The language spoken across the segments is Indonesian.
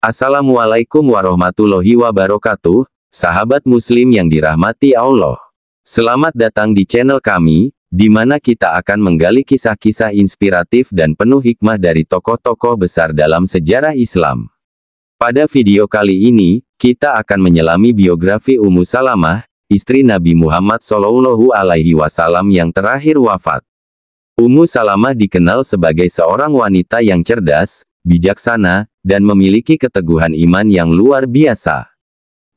Assalamualaikum warahmatullahi wabarakatuh, sahabat muslim yang dirahmati Allah. Selamat datang di channel kami, di mana kita akan menggali kisah-kisah inspiratif dan penuh hikmah dari tokoh-tokoh besar dalam sejarah Islam. Pada video kali ini, kita akan menyelami biografi Ummu Salamah, istri Nabi Muhammad Shallallahu Alaihi Wasallam yang terakhir wafat. Ummu Salamah dikenal sebagai seorang wanita yang cerdas, bijaksana, dan memiliki keteguhan iman yang luar biasa.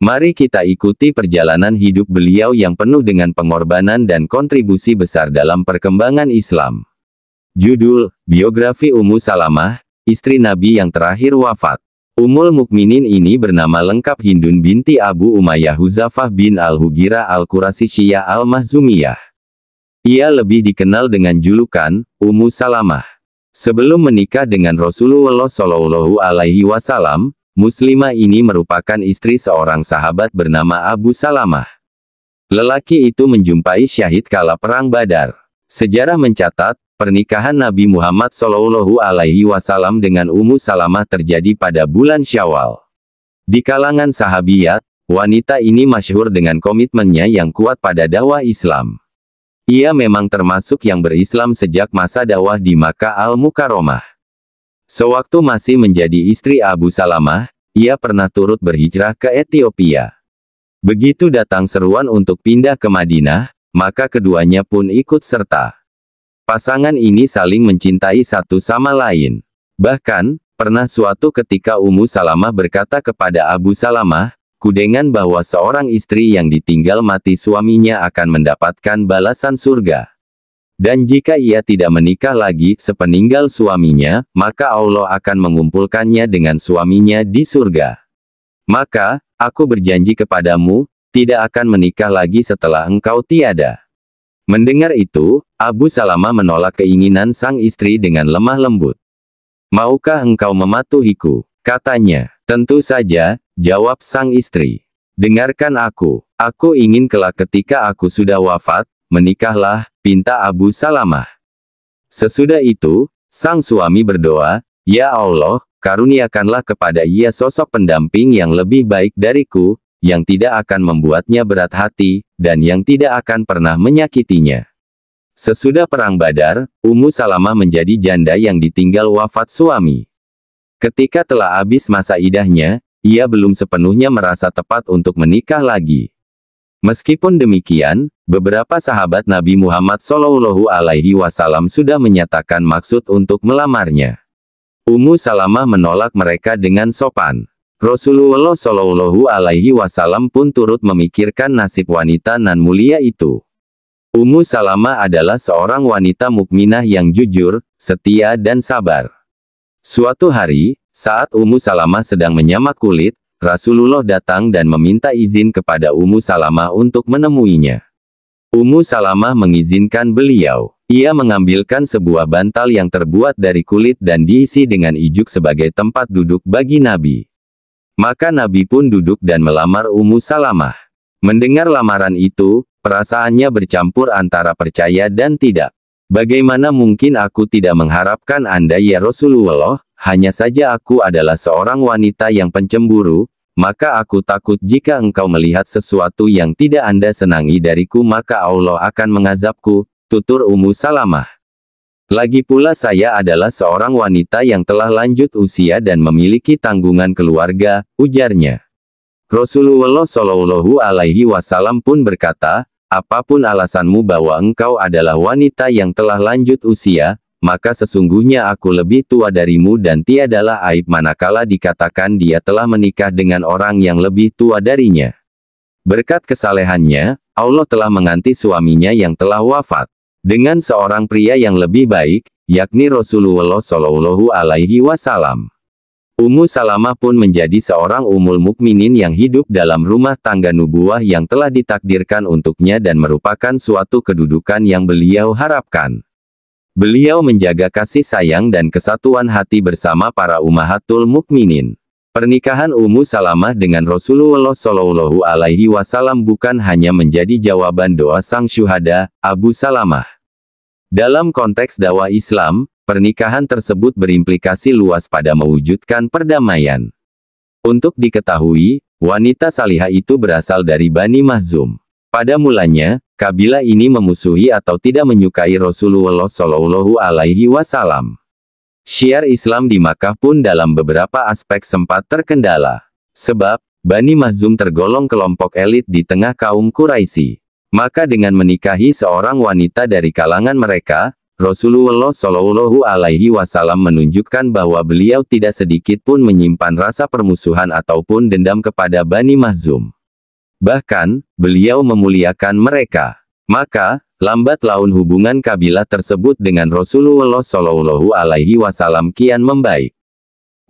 Mari kita ikuti perjalanan hidup beliau yang penuh dengan pengorbanan dan kontribusi besar dalam perkembangan Islam. Judul, Biografi Ummu Salamah, Istri Nabi yang Terakhir Wafat. Umul Mukminin ini bernama lengkap Hindun binti Abu Umayyah Huzafah bin Al-Hugira Al-Qurasisiyah Al-Mahzumiyah. Ia lebih dikenal dengan julukan, Ummu Salamah. Sebelum menikah dengan Rasulullah Shallallahu Alaihi Wasallam, Muslimah ini merupakan istri seorang sahabat bernama Abu Salamah. Lelaki itu menjumpai syahid kala perang Badar. Sejarah mencatat, pernikahan Nabi Muhammad Shallallahu Alaihi Wasallam dengan Ummu Salamah terjadi pada bulan Syawal. Di kalangan sahabiat, wanita ini masyhur dengan komitmennya yang kuat pada dakwah Islam. Ia memang termasuk yang berislam sejak masa dakwah di Makkah al mukarramah Sewaktu masih menjadi istri Abu Salamah, ia pernah turut berhijrah ke Ethiopia. Begitu datang seruan untuk pindah ke Madinah, maka keduanya pun ikut serta. Pasangan ini saling mencintai satu sama lain. Bahkan, pernah suatu ketika Ummu Salamah berkata kepada Abu Salamah, kudengan bahwa seorang istri yang ditinggal mati suaminya akan mendapatkan balasan surga. Dan jika ia tidak menikah lagi sepeninggal suaminya, maka Allah akan mengumpulkannya dengan suaminya di surga. Maka, aku berjanji kepadamu, tidak akan menikah lagi setelah engkau tiada. Mendengar itu, Abu Salama menolak keinginan sang istri dengan lemah lembut. Maukah engkau mematuhiku? Katanya, tentu saja, Jawab sang istri. Dengarkan aku, aku ingin kelak ketika aku sudah wafat, menikahlah, pinta Abu Salamah. Sesudah itu, sang suami berdoa, Ya Allah, karuniakanlah kepada ia sosok pendamping yang lebih baik dariku, yang tidak akan membuatnya berat hati, dan yang tidak akan pernah menyakitinya. Sesudah Perang Badar, Ummu Salamah menjadi janda yang ditinggal wafat suami. Ketika telah habis masa idahnya, ia belum sepenuhnya merasa tepat untuk menikah lagi. Meskipun demikian, beberapa sahabat Nabi Muhammad Shallallahu Alaihi Wasallam sudah menyatakan maksud untuk melamarnya. Ummu Salamah menolak mereka dengan sopan. Rasulullah Shallallahu Alaihi Wasallam pun turut memikirkan nasib wanita nan mulia itu. Ummu Salama adalah seorang wanita mukminah yang jujur, setia dan sabar. Suatu hari, saat Ummu Salamah sedang menyamak kulit, Rasulullah datang dan meminta izin kepada Ummu Salamah untuk menemuinya. Ummu Salamah mengizinkan beliau. Ia mengambilkan sebuah bantal yang terbuat dari kulit dan diisi dengan ijuk sebagai tempat duduk bagi Nabi. Maka Nabi pun duduk dan melamar Ummu Salamah. Mendengar lamaran itu, perasaannya bercampur antara percaya dan tidak. Bagaimana mungkin aku tidak mengharapkan Anda ya Rasulullah, hanya saja aku adalah seorang wanita yang pencemburu, maka aku takut jika engkau melihat sesuatu yang tidak Anda senangi dariku maka Allah akan mengazabku, tutur Ummu Salamah. Lagi pula saya adalah seorang wanita yang telah lanjut usia dan memiliki tanggungan keluarga, ujarnya. Rasulullah Shallallahu Alaihi Wasallam pun berkata, apapun alasanmu bahwa engkau adalah wanita yang telah lanjut usia, maka sesungguhnya aku lebih tua darimu dan tiadalah aib manakala dikatakan dia telah menikah dengan orang yang lebih tua darinya. Berkat kesalehannya, Allah telah menganti suaminya yang telah wafat dengan seorang pria yang lebih baik, yakni Rasulullah Shallallahu Alaihi Wasallam. Ummu Salamah pun menjadi seorang umul mukminin yang hidup dalam rumah tangga nubuah yang telah ditakdirkan untuknya dan merupakan suatu kedudukan yang beliau harapkan. Beliau menjaga kasih sayang dan kesatuan hati bersama para umahatul mukminin. Pernikahan Ummu Salamah dengan Rasulullah Shallallahu Alaihi Wasallam bukan hanya menjadi jawaban doa sang syuhada, Abu Salamah. Dalam konteks dakwah Islam, pernikahan tersebut berimplikasi luas pada mewujudkan perdamaian. Untuk diketahui, wanita salihah itu berasal dari Bani Mahzum. Pada mulanya, Kabilah ini memusuhi atau tidak menyukai Rasulullah Shallallahu Alaihi Wasallam. Syiar Islam di Makkah pun dalam beberapa aspek sempat terkendala. Sebab, Bani Mazum tergolong kelompok elit di tengah kaum Quraisy. Maka dengan menikahi seorang wanita dari kalangan mereka, Rasulullah Shallallahu Alaihi Wasallam menunjukkan bahwa beliau tidak sedikit pun menyimpan rasa permusuhan ataupun dendam kepada Bani Mazum. Bahkan, beliau memuliakan mereka. Maka, lambat laun hubungan kabilah tersebut dengan Rasulullah Shallallahu Alaihi Wasallam kian membaik.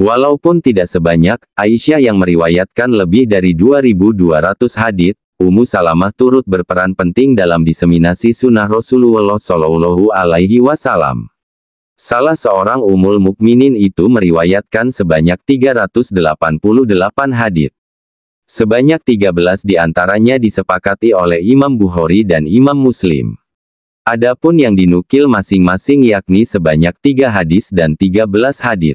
Walaupun tidak sebanyak, Aisyah yang meriwayatkan lebih dari 2.200 hadith, Ummu Salamah turut berperan penting dalam diseminasi sunnah Rasulullah Shallallahu Alaihi Wasallam. Salah seorang umul mukminin itu meriwayatkan sebanyak 388 hadit. Sebanyak 13 di antaranya disepakati oleh Imam Bukhari dan Imam Muslim. Adapun yang dinukil masing-masing yakni sebanyak tiga hadis dan 13 hadit.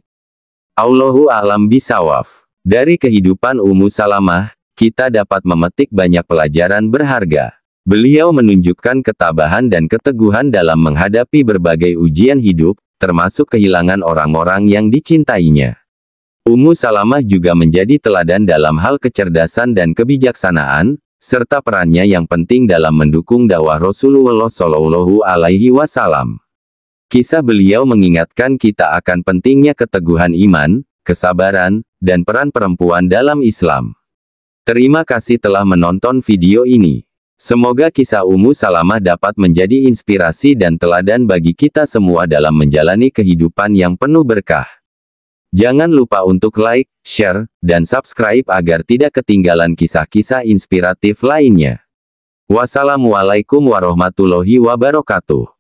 Allahu alam bisawaf. Dari kehidupan Ummu Salamah, kita dapat memetik banyak pelajaran berharga. Beliau menunjukkan ketabahan dan keteguhan dalam menghadapi berbagai ujian hidup, termasuk kehilangan orang-orang yang dicintainya. Ummu Salamah juga menjadi teladan dalam hal kecerdasan dan kebijaksanaan, serta perannya yang penting dalam mendukung dakwah Rasulullah Shallallahu Alaihi Wasallam. Kisah beliau mengingatkan kita akan pentingnya keteguhan iman, kesabaran, dan peran perempuan dalam Islam. Terima kasih telah menonton video ini. Semoga kisah Ummu Salamah dapat menjadi inspirasi dan teladan bagi kita semua dalam menjalani kehidupan yang penuh berkah. Jangan lupa untuk like, share, dan subscribe agar tidak ketinggalan kisah-kisah inspiratif lainnya. Wassalamualaikum warahmatullahi wabarakatuh.